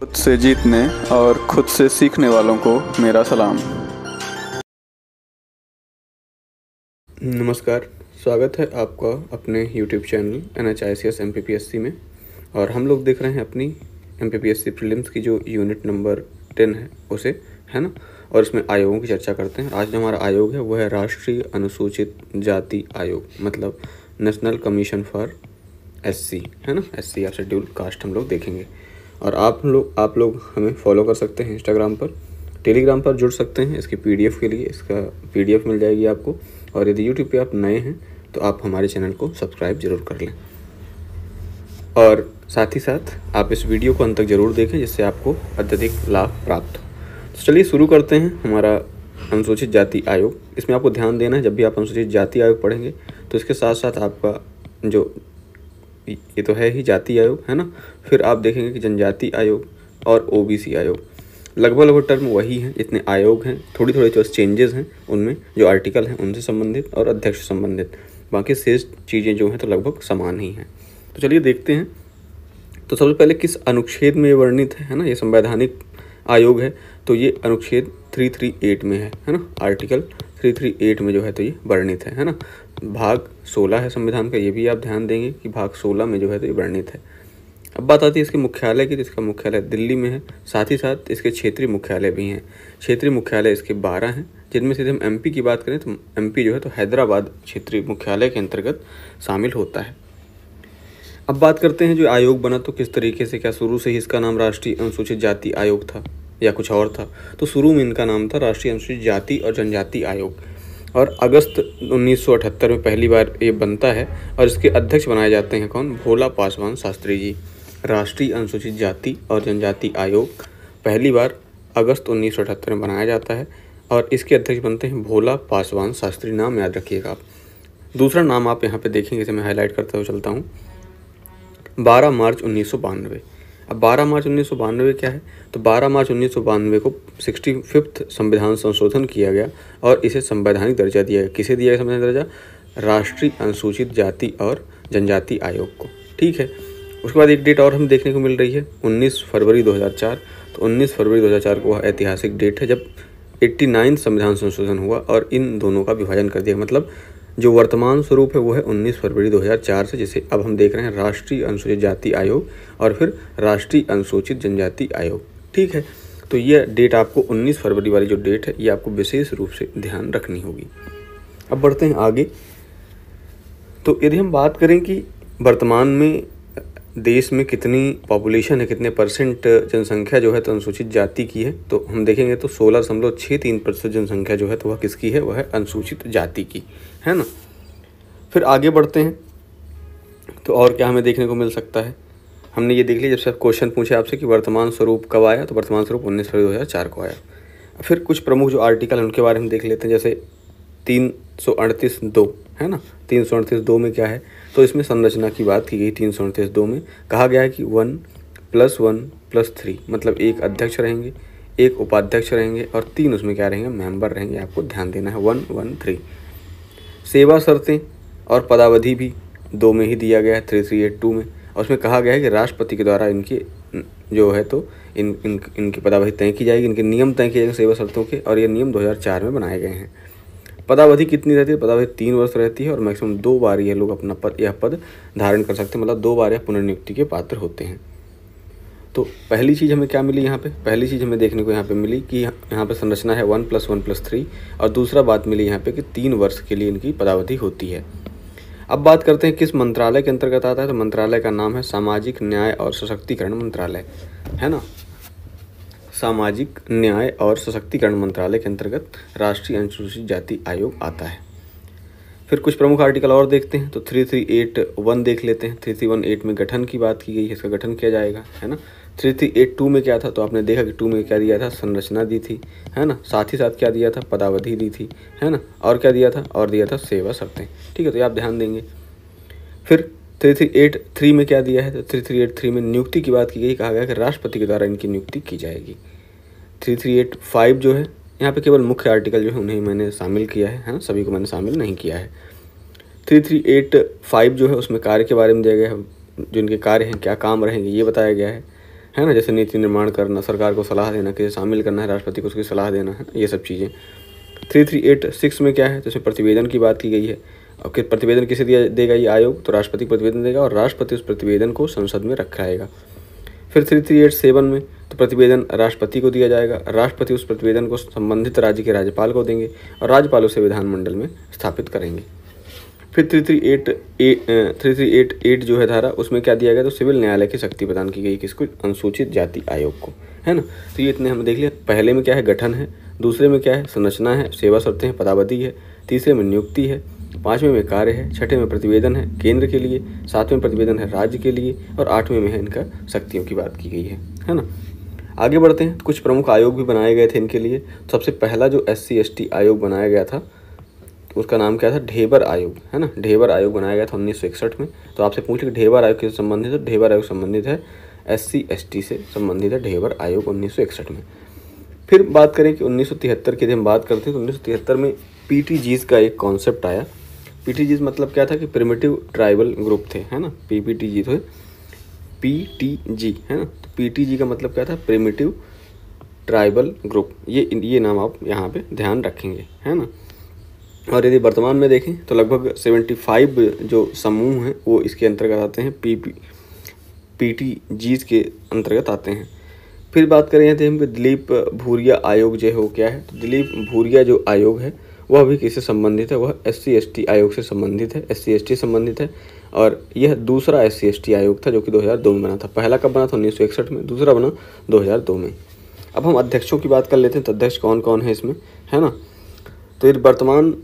खुद से जीतने और खुद से सीखने वालों को मेरा सलाम नमस्कार स्वागत है आपका अपने YouTube channel N H I C S M P P S C में और हम लोग देख रहे हैं अपनी M P P S C की जो यूनिट नंबर टेन है उसे है ना और इसमें आयोगों की चर्चा करते हैं आज जो हमारा आयोग है वो है राष्ट्रीय अनुसूचित जाति आयोग मतलब नेशनल कमीशन फॉर एससी है ना एससी या शेड्यूल कास्ट हम लोग देखेंगे और आप लोग आप लोग हमें फॉलो कर सकते हैं इंस्टाग्राम पर टेलीग्राम पर जुड़ सकते हैं इसके पी के लिए इसका पी मिल जाएगी आपको और यदि यूट्यूब पर आप नए हैं तो आप हमारे चैनल को सब्सक्राइब ज़रूर कर लें और साथ ही साथ आप इस वीडियो को अंत तक ज़रूर देखें जिससे आपको अत्यधिक लाभ प्राप्त हो तो चलिए शुरू करते हैं हमारा अनुसूचित जाति आयोग इसमें आपको ध्यान देना है जब भी आप अनुसूचित जाति आयोग पढ़ेंगे तो इसके साथ साथ आपका जो ये तो है ही जाति आयोग है ना फिर आप देखेंगे कि जनजाति आयोग और ओ आयोग लगभग लगभग टर्म वही हैं जितने आयोग हैं थोड़ी थोड़ी जो चेंजेस हैं उनमें जो आर्टिकल हैं उनसे संबंधित और अध्यक्ष संबंधित बाकी शेष चीज़ें जो हैं तो लगभग समान ही हैं तो चलिए देखते हैं तो सबसे पहले किस अनुच्छेद में ये वर्णित है है ना ये संवैधानिक आयोग है तो ये अनुच्छेद 338 में है है ना आर्टिकल 338 में जो है तो ये वर्णित है है ना भाग 16 है संविधान का ये भी आप ध्यान देंगे कि भाग 16 में जो है तो ये वर्णित है अब बात आती है इसके मुख्यालय की तो इसका मुख्यालय दिल्ली में है साथ ही साथ इसके क्षेत्रीय मुख्यालय भी हैं क्षेत्रीय मुख्यालय इसके बारह हैं जिनमें से हम एम की बात करें तो एम जो है तो हैदराबाद क्षेत्रीय मुख्यालय के अंतर्गत शामिल होता है अब बात करते हैं जो आयोग बना तो किस तरीके से क्या शुरू से ही इसका नाम राष्ट्रीय अनुसूचित जाति आयोग था या कुछ और था तो शुरू में इनका नाम था राष्ट्रीय अनुसूचित जाति और जनजाति आयोग और अगस्त 1978 में पहली बार ये बनता है और इसके अध्यक्ष बनाए जाते हैं कौन भोला पासवान शास्त्री जी राष्ट्रीय अनुसूचित जाति और जनजाति आयोग पहली बार अगस्त 1978 में बनाया जाता है और इसके अध्यक्ष बनते हैं भोला पासवान शास्त्री नाम याद रखिएगा आप दूसरा नाम आप यहाँ पर देखेंगे इसे मैं हाईलाइट करते हुए चलता हूँ बारह मार्च उन्नीस अब 12 मार्च उन्नीस क्या है तो 12 मार्च उन्नीस को सिक्सटी फिफ्थ संविधान संशोधन किया गया और इसे संवैधानिक दर्जा दिया गया किसे दिया गया संवैधानिक दर्जा राष्ट्रीय अनुसूचित जाति और जनजाति आयोग को ठीक है उसके बाद एक डेट और हम देखने को मिल रही है 19 फरवरी 2004 तो 19 फरवरी 2004 को वह ऐतिहासिक डेट है जब 89 संविधान संशोधन हुआ और इन दोनों का विभाजन कर दिया मतलब जो वर्तमान स्वरूप है वो है 19 फरवरी 2004 से जिसे अब हम देख रहे हैं राष्ट्रीय अनुसूचित जाति आयोग और फिर राष्ट्रीय अनुसूचित जनजाति आयोग ठीक है तो यह डेट आपको 19 फरवरी वाली जो डेट है ये आपको विशेष रूप से ध्यान रखनी होगी अब बढ़ते हैं आगे तो यदि हम बात करें कि वर्तमान में देश में कितनी पॉपुलेशन है कितने परसेंट जनसंख्या जो है तो अनुसूचित जाति की है तो हम देखेंगे तो सोलह दशमलव छः तीन प्रतिशत जनसंख्या जो है तो वह किसकी है वह है अनुसूचित जाति की है ना फिर आगे बढ़ते हैं तो और क्या हमें देखने को मिल सकता है हमने ये देख लिया जब सर क्वेश्चन पूछे आपसे कि वर्तमान स्वरूप कब आया तो वर्तमान स्वरूप उन्नीस फरवरी दो को आया फिर कुछ प्रमुख जो आर्टिकल हैं उनके बारे में देख लेते हैं जैसे तीन सौ अड़तीस दो है ना तीन सौ अड़तीस दो में क्या है तो इसमें संरचना की बात की गई तीन सौ अड़तीस दो में कहा गया है कि one plus one plus three मतलब एक अध्यक्ष रहेंगे एक उपाध्यक्ष रहेंगे और तीन उसमें क्या रहेंगे मेंबर रहेंगे आपको ध्यान देना है वन वन थ्री सेवा शर्तें और पदावधि भी दो में ही दिया गया है थ्री थ्री एट टू में और उसमें कहा गया है कि राष्ट्रपति के द्वारा इनकी जो है तो इन इन इनकी पदावधि तय की जाएगी इनके नियम तय किए जाएंगे सेवा शर्तों के और ये नियम 2004 में बनाए गए हैं पदावधि कितनी रहती है पदावधि तीन वर्ष रहती है और मैक्सिमम दो बार यह लोग अपना पद यह पद धारण कर सकते हैं मतलब दो बार यह पुनर्नियुक्ति के पात्र होते हैं तो पहली चीज़ हमें क्या मिली यहाँ पे पहली चीज़ हमें देखने को यहाँ पे मिली कि यहाँ पे संरचना है one plus one plus three और दूसरा बात मिली यहाँ पे कि तीन वर्ष के लिए इनकी पदावधि होती है अब बात करते हैं किस मंत्रालय के अंतर्गत आता है तो मंत्रालय का नाम है सामाजिक न्याय और सशक्तिकरण मंत्रालय है ना सामाजिक न्याय और सशक्तिकरण मंत्रालय के अंतर्गत राष्ट्रीय अनुसूचित जाति आयोग आता है फिर कुछ प्रमुख आर्टिकल और देखते हैं तो थ्री थ्री एट वन देख लेते हैं थ्री थ्री वन एट में गठन की बात की गई है इसका गठन किया जाएगा है ना थ्री थ्री एट टू में क्या था तो आपने देखा कि टू में क्या दिया था संरचना दी थी है ना साथ ही साथ क्या दिया था पदावधि दी थी है ना और क्या दिया था और दिया था सेवा सकते ठीक है तो ये आप ध्यान देंगे फिर थ्री थ्री एट थ्री में क्या दिया है तो थ्री थ्री एट थ्री में नियुक्ति की बात की गई कहा गया कि राष्ट्रपति के द्वारा इनकी नियुक्ति की जाएगी थ्री थ्री एट फाइव जो है यहाँ पे केवल मुख्य आर्टिकल जो है उन्हें मैंने शामिल किया है है ना सभी को मैंने शामिल नहीं किया है थ्री थ्री एट फाइव जो है उसमें कार्य के बारे में दिया गया है जो इनके कार्य हैं क्या काम रहेंगे ये बताया गया है है ना जैसे नीति निर्माण करना सरकार को सलाह देना किसे शामिल करना है राष्ट्रपति को उसकी सलाह देना है ये सब चीज़ें थ्री थ्री एट सिक्स में क्या है जिसमें तो प्रतिवेदन की बात की गई है आपके प्रतिवेदन किसे दिया देगा ये आयोग तो राष्ट्रपति प्रतिवेदन देगा और राष्ट्रपति उस प्रतिवेदन को संसद में रखाएगा फिर थ्री थ्री एट सेवन में तो प्रतिवेदन राष्ट्रपति को दिया जाएगा राष्ट्रपति उस प्रतिवेदन को संबंधित राज्य के राज्यपाल को देंगे और राज्यपाल उसे विधानमंडल में स्थापित करेंगे फिर three three eight A three three eight eight जो है धारा उसमें क्या दिया गया तो सिविल न्यायालय की शक्ति प्रदान की गई किसको अनुसूचित जाति आयोग को है ना तो ये इतने हम देख लिया पहले में क्या है गठन है दूसरे में क्या है संरचना है सेवा शर्तें हैं पदावधि है तीसरे में नियुक्ति है पाँचवें में कार्य है छठे में प्रतिवेदन है केंद्र के लिए सातवें प्रतिवेदन है राज्य के लिए और आठवें में है इनका शक्तियों की बात की गई है है ना आगे बढ़ते हैं कुछ प्रमुख आयोग भी बनाए गए थे इनके लिए तो सबसे पहला जो एस सी आयोग बनाया गया था तो उसका नाम क्या था ढेबर आयोग है ना ढेबर आयोग बनाया गया था उन्नीस में तो आपसे पूछ लिया ढेबर आयोग से संबंधित है तो ढेबर आयोग संबंधित है एस सी से संबंधित है ढेबर आयोग उन्नीस में फिर बात करें कि 1973 की जब हम बात करते हैं तो 1973 में पी का एक कॉन्सेप्ट आया पीटीजीज मतलब क्या था कि प्रिमेटिव ट्राइबल ग्रुप थे है ना पी पी टी जी थे पी टी जी है ना तो पी टी जी का मतलब क्या था प्रिमेटिव ट्राइबल ग्रुप ये ये नाम आप यहाँ पे ध्यान रखेंगे है ना और यदि वर्तमान में देखें तो लगभग सेवेंटी फाइव जो समूह हैं वो इसके अंतर्गत आते हैं P P P T Gs के अंतर्गत आते हैं फिर बात करें यहाँ हम दिलीप भूरिया आयोग जो है वो क्या है तो दिलीप भूरिया जो आयोग है वह भी किससे संबंधित है वह एस सी आयोग से संबंधित है एस सी संबंधित है और यह दूसरा एस सी आयोग था जो कि 2002 में बना था पहला कब बना था उन्नीस में दूसरा बना 2002 में अब हम अध्यक्षों की बात कर लेते हैं तो अध्यक्ष कौन कौन है इसमें है ना तो यदि वर्तमान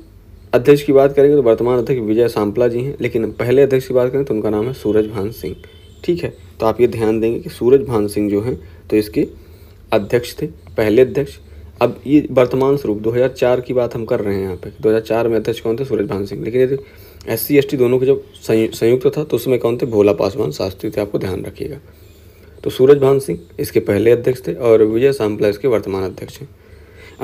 अध्यक्ष की बात करेंगे तो वर्तमान अध्यक्ष विजय सांपला जी हैं लेकिन पहले अध्यक्ष की बात करें तो उनका नाम है सूरज भान सिंह ठीक है तो आप ये ध्यान देंगे कि सूरज भान सिंह जो हैं तो इसके अध्यक्ष थे पहले अध्यक्ष अब ये वर्तमान स्वरूप 2004 की बात हम कर रहे हैं यहाँ पे 2004 में अध्यक्ष कौन थे सूरज भान सिंह लेकिन यदि एस सी एस टी दोनों के जब संयुक्त था तो उसमें कौन थे भोला पासवान शास्त्री थे आपको ध्यान रखिएगा तो सूरज भान सिंह इसके पहले अध्यक्ष थे और विजय सांपला इसके वर्तमान अध्यक्ष हैं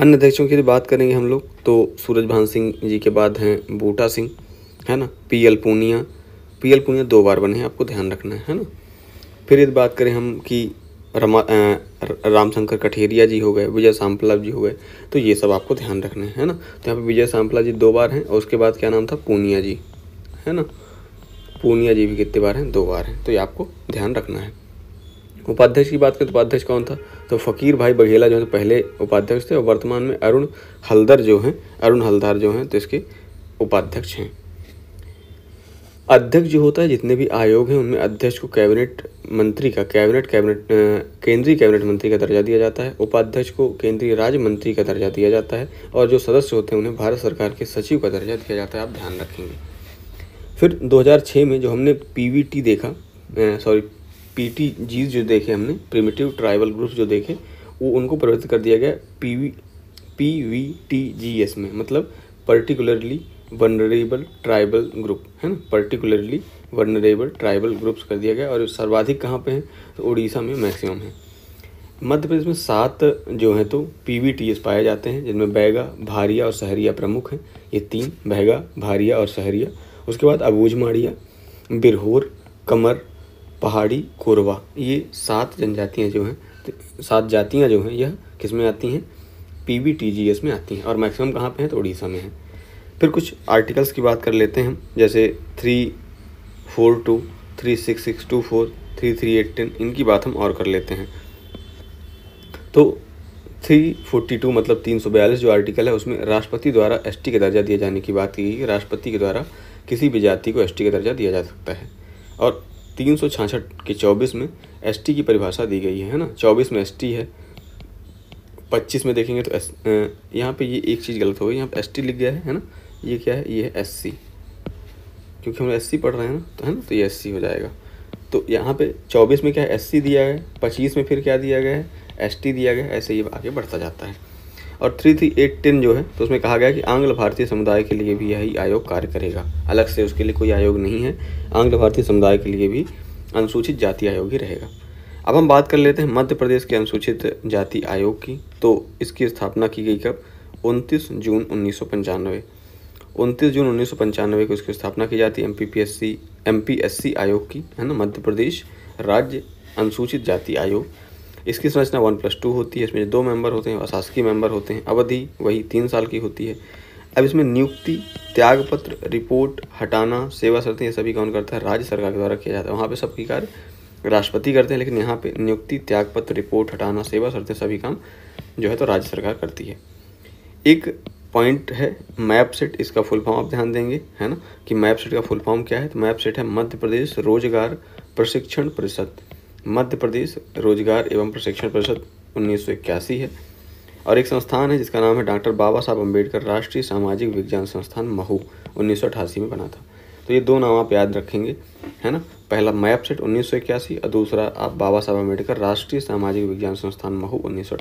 अन्य अध्यक्षों की यदि बात करेंगे हम लोग तो सूरज भान सिंह जी के बाद हैं बूटा सिंह है ना P L Punia P L Punia दो बार बने हैं आपको ध्यान रखना है है ना फिर यदि बात करें हम कि रमा रामशंकर कठेरिया जी हो गए विजय सांपला जी हो गए तो ये सब आपको ध्यान रखना है ना तो यहाँ पे विजय सांपला जी दो बार हैं और उसके बाद क्या नाम था पूनिया जी है ना पूनिया जी भी कितने बार हैं दो बार हैं तो ये आपको ध्यान रखना है उपाध्यक्ष की बात करें तो उपाध्यक्ष कौन था तो फ़कीर भाई बघेला जो है तो पहले उपाध्यक्ष थे और वर्तमान में अरुण हल्दर जो हैं अरुण हल्दार जो हैं तो इसके उपाध्यक्ष हैं अध्यक्ष जो होता है जितने भी आयोग हैं उनमें अध्यक्ष को कैबिनेट मंत्री का कैबिनेट कैबिनेट केंद्रीय कैबिनेट मंत्री का दर्जा दिया जाता है उपाध्यक्ष को केंद्रीय राज्य मंत्री का दर्जा दिया जाता है और जो सदस्य होते हैं उन्हें भारत सरकार के सचिव का दर्जा दिया जाता है आप ध्यान रखेंगे फिर 2006 में जो हमने पी देखा सॉरी पी जीज जो देखे हमने प्रिमेटिव ट्राइबल ग्रुप जो देखे वो उनको परिवर्तित कर दिया गया P V P V T G S में मतलब पर्टिकुलरली वनरेबल ट्राइबल ग्रुप है ना पर्टिकुलरली वनरेबल ट्राइबल ग्रुप्स कर दिया गया और सर्वाधिक कहाँ पे हैं तो उड़ीसा में मैक्सिमम है मध्य प्रदेश में सात जो हैं तो पी वी टी एस पाए जाते हैं जिनमें बैगा भारिया और सहरिया प्रमुख हैं ये तीन बैगा भारिया और सहरिया उसके बाद अबूझ माड़िया बिरहोर कमर पहाड़ी कोरवा ये सात जनजातियाँ जो हैं तो सात जातियाँ जो हैं यह किस में आती हैं P V T G S में आती हैं और मैक्सिमम कहाँ पे हैं तो उड़ीसा में हैं फिर कुछ आर्टिकल्स की बात कर लेते हैं जैसे three four two three six six two four three three eight ten इनकी बात हम और कर लेते हैं तो थ्री फोर्टी टू मतलब तीन सौ बयालीस जो आर्टिकल है उसमें राष्ट्रपति द्वारा एस टी का दर्जा दिए जाने की बात की गई राष्ट्रपति के द्वारा किसी भी जाति को एस टी का दर्जा दिया जा सकता है और तीन सौ छाछठ के चौबीस में एस टी की परिभाषा दी गई है ना चौबीस में एस टी है पच्चीस में देखेंगे तो एस यहाँ पर ये एक चीज़ गलत हो गई यहाँ पर एस टी लिख गया है है ना ये क्या है ये है एस सी क्योंकि हम एस सी पढ़ रहे हैं ना तो है ना तो ये एस सी हो जाएगा तो यहाँ पे चौबीस में क्या है एस सी दिया गया है पच्चीस में फिर क्या दिया गया है एस टी दिया गया है ऐसे ही आगे बढ़ता जाता है और थ्री थ्री एट टेन जो है तो उसमें कहा गया कि आंग्ल भारतीय समुदाय के लिए भी यही आयोग कार्य करेगा अलग से उसके लिए कोई आयोग नहीं है आंग्ल भारतीय समुदाय के लिए भी अनुसूचित जाति आयोग ही रहेगा अब हम बात कर लेते हैं मध्य प्रदेश के अनुसूचित जाति आयोग की तो इसकी स्थापना की गई कब उनतीस जून उन्नीस उनतीस जून उन्नीस को इसकी स्थापना की जाती है एम पी आयोग की है ना मध्य प्रदेश राज्य अनुसूचित जाति आयोग इसकी संरचना वन प्लस टू होती है इसमें दो मेंबर होते हैं अशासकीय मेंबर होते हैं अवधि वही तीन साल की होती है अब इसमें नियुक्ति त्यागपत्र रिपोर्ट हटाना सेवा शर्तें ये सभी कौन करता है राज्य सरकार के द्वारा किया जाता है वहाँ पे सबकी कार्य राष्ट्रपति करते हैं लेकिन यहाँ पे नियुक्ति त्यागपत्र रिपोर्ट हटाना सेवा शर्तें सभी काम जो है तो राज्य सरकार करती है एक पॉइंट है मैप सेट इसका फुल फॉर्म आप ध्यान देंगे है ना कि मैप सेट का फुल फॉर्म क्या है तो मैप सेट है मध्य प्रदेश रोजगार प्रशिक्षण परिषद मध्य प्रदेश रोजगार एवं प्रशिक्षण परिषद उन्नीस है और एक संस्थान है जिसका नाम है डॉक्टर बाबा साहब अम्बेडकर राष्ट्रीय सामाजिक विज्ञान संस्थान महू उन्नीस में बना था तो ये दो नाम आप याद रखेंगे है ना पहला मैप सेट उन्नीस और दूसरा आप बाबा साहब अम्बेडकर राष्ट्रीय सामाजिक विज्ञान संस्थान महू उन्नीस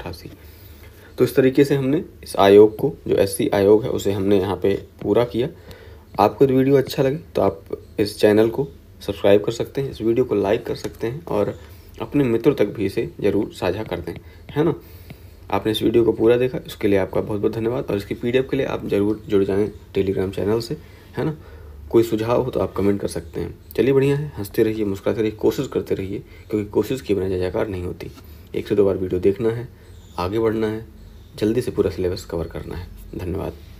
तो इस तरीके से हमने इस आयोग को जो एस आयोग है उसे हमने यहाँ पे पूरा किया आपको वीडियो अच्छा लगे तो आप इस चैनल को सब्सक्राइब कर सकते हैं इस वीडियो को लाइक कर सकते हैं और अपने मित्रों तक भी इसे ज़रूर साझा कर दें है ना आपने इस वीडियो को पूरा देखा उसके लिए आपका बहुत बहुत धन्यवाद और इसकी पीडीएफ के लिए आप ज़रूर जुड़ जाएँ टेलीग्राम चैनल से है ना कोई सुझाव हो तो आप कमेंट कर सकते हैं चलिए बढ़िया है हंसते रहिए मुस्कुराते रहिए कोशिश करते रहिए क्योंकि कोशिश की बिना जयकार नहीं होती एक से दो बार वीडियो देखना है आगे बढ़ना है जल्दी से पूरा सिलेबस कवर करना है धन्यवाद